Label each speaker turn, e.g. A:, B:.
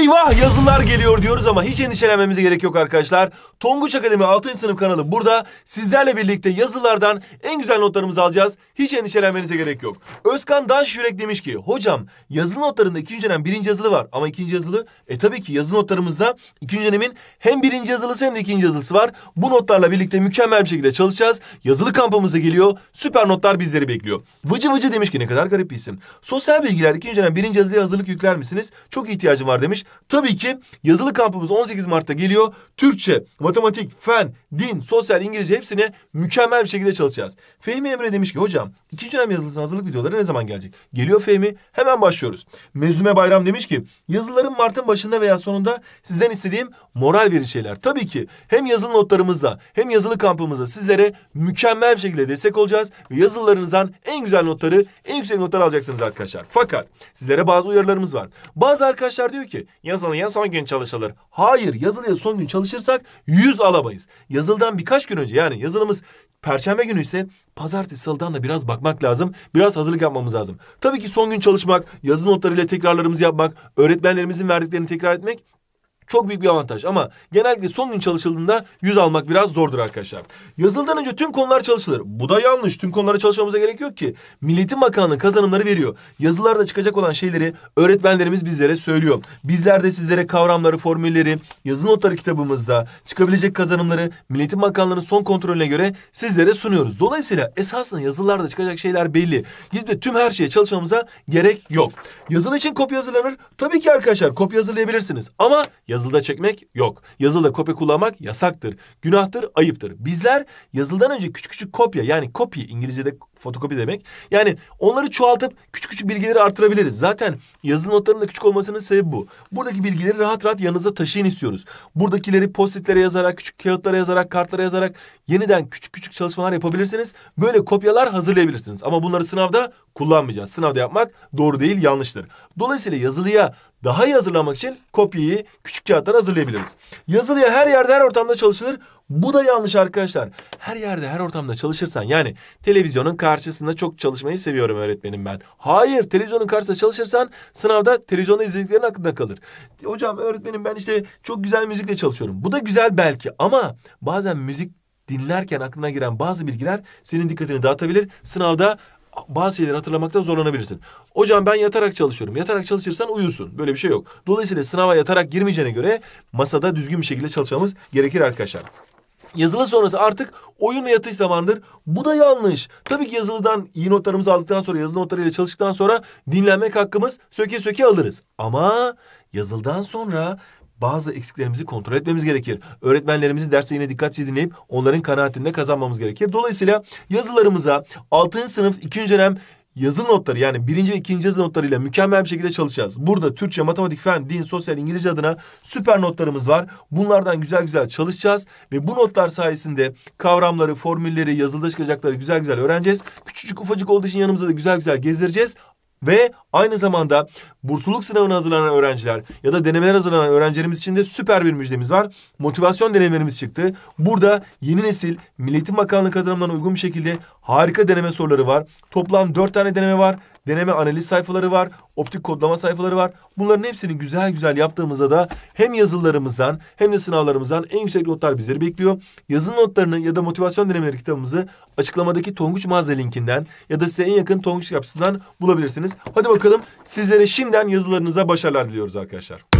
A: Eyvah yazılar geliyor diyoruz ama hiç endişelenmemize gerek yok arkadaşlar. Tonguç Akademi 6. sınıf kanalı burada. Sizlerle birlikte yazılardan en güzel notlarımızı alacağız. Hiç endişelenmenize gerek yok. Özkan Daş Yürek demiş ki hocam yazılı notlarında ikinci dönem birinci yazılı var. Ama ikinci yazılı e tabii ki yazılı notlarımızda ikinci dönemin hem birinci yazılısı hem de ikinci yazılısı var. Bu notlarla birlikte mükemmel bir şekilde çalışacağız. Yazılı kampımız da geliyor. Süper notlar bizleri bekliyor. Vıcı Vıcı demiş ki ne kadar garip bir isim. Sosyal bilgiler ikinci dönem birinci yazılıya hazırlık yükler misiniz? Çok ihtiyacım var demiş. Tabii ki yazılı kampımız 18 Mart'ta geliyor. Türkçe, matematik, fen, din, sosyal, İngilizce hepsini mükemmel bir şekilde çalışacağız. Fehmi Emre demiş ki hocam ikinci dönem yazılısına hazırlık videoları ne zaman gelecek? Geliyor Fehmi hemen başlıyoruz. Mezlume Bayram demiş ki yazılarım Mart'ın başında veya sonunda sizden istediğim moral verici şeyler. Tabii ki hem yazılı notlarımızla hem yazılı kampımızla sizlere mükemmel bir şekilde destek olacağız. Ve yazılarınızdan en güzel notları, en yüksek notları alacaksınız arkadaşlar. Fakat sizlere bazı uyarılarımız var. Bazı arkadaşlar diyor ki yazılıya son gün çalışılır. Hayır yazılıya son gün çalışırsak 100 alamayız. Yazı yazıldan birkaç gün önce yani yazılımız Perşembe günü ise pazartesi salıdan da biraz bakmak lazım. Biraz hazırlık yapmamız lazım. Tabii ki son gün çalışmak, yazı notlarıyla tekrarlarımızı yapmak, öğretmenlerimizin verdiklerini tekrar etmek çok büyük bir avantaj ama genellikle son gün çalışıldığında 100 almak biraz zordur arkadaşlar. Yazıldan önce tüm konular çalışılır. Bu da yanlış. Tüm konulara çalışmamıza gerek yok ki. Milletin Bakanlığı kazanımları veriyor. Yazılarda çıkacak olan şeyleri öğretmenlerimiz bizlere söylüyor. Bizler de sizlere kavramları, formülleri, yazı notları kitabımızda çıkabilecek kazanımları Milletin Bakanlığı'nın son kontrolüne göre sizlere sunuyoruz. Dolayısıyla esasında yazılarda çıkacak şeyler belli. Gidip de tüm her şeye çalışmamıza gerek yok. Yazılı için kopya hazırlanır. Tabii ki arkadaşlar kopya hazırlayabilirsiniz ama Yazılıda çekmek yok. Yazılıda kopya kullanmak yasaktır, günahtır, ayıptır. Bizler yazıldan önce küçük küçük kopya yani kopya İngilizce'de Fotokopi demek. Yani onları çoğaltıp küçük küçük bilgileri artırabiliriz. Zaten yazılı notların da küçük olmasının sebebi bu. Buradaki bilgileri rahat rahat yanınıza taşıyın istiyoruz. Buradakileri postitlere yazarak, küçük kağıtlara yazarak, kartlara yazarak yeniden küçük küçük çalışmalar yapabilirsiniz. Böyle kopyalar hazırlayabilirsiniz. Ama bunları sınavda kullanmayacağız. Sınavda yapmak doğru değil, yanlıştır. Dolayısıyla yazılıya daha iyi hazırlamak için kopyayı küçük kağıtlara hazırlayabiliriz. Yazılıya her yerde her ortamda çalışılır. Bu da yanlış arkadaşlar. Her yerde her ortamda çalışırsan yani televizyonun karşısında çok çalışmayı seviyorum öğretmenim ben. Hayır televizyonun karşısında çalışırsan sınavda televizyonda izlediklerin aklında kalır. Hocam öğretmenim ben işte çok güzel müzikle çalışıyorum. Bu da güzel belki ama bazen müzik dinlerken aklına giren bazı bilgiler senin dikkatini dağıtabilir. Sınavda bazı şeyleri hatırlamakta zorlanabilirsin. Hocam ben yatarak çalışıyorum. Yatarak çalışırsan uyursun. Böyle bir şey yok. Dolayısıyla sınava yatarak girmeyeceğine göre masada düzgün bir şekilde çalışmamız gerekir arkadaşlar. Yazılı sonrası artık oyun ve yatış zamanıdır. Bu da yanlış. Tabii ki yazılıdan iyi notlarımızı aldıktan sonra, yazılı notlarıyla çalıştıktan sonra dinlenmek hakkımız söke söke alırız. Ama yazıldan sonra bazı eksiklerimizi kontrol etmemiz gerekir. Öğretmenlerimizi derse yine dikkatli dinleyip onların kanaatinde kazanmamız gerekir. Dolayısıyla yazılarımıza 6. sınıf 2. dönem yazılı notları yani birinci ve ikinci yazılı notlarıyla mükemmel bir şekilde çalışacağız. Burada Türkçe, matematik, fen, din, sosyal, İngilizce adına süper notlarımız var. Bunlardan güzel güzel çalışacağız ve bu notlar sayesinde kavramları, formülleri, yazılı çıkacakları güzel güzel öğreneceğiz. Küçücük ufacık olduğu için yanımıza da güzel güzel gezdireceğiz. Ve aynı zamanda bursluluk sınavına hazırlanan öğrenciler ya da denemeler hazırlanan öğrencilerimiz için de süper bir müjdemiz var. Motivasyon denemelerimiz çıktı. Burada yeni nesil Milletin Bakanlığı kazanımlarına uygun bir şekilde harika deneme soruları var. Toplam dört tane deneme var. Deneme analiz sayfaları var. Optik kodlama sayfaları var. Bunların hepsini güzel güzel yaptığımızda da hem yazılarımızdan hem de sınavlarımızdan en yüksek notlar bizleri bekliyor. Yazın notlarını ya da motivasyon denemeleri kitabımızı açıklamadaki Tonguç Mağaza linkinden ya da size en yakın Tonguç kapısından bulabilirsiniz. Hadi bakalım sizlere şimdi gelen yazılarınıza başarılar diliyoruz arkadaşlar.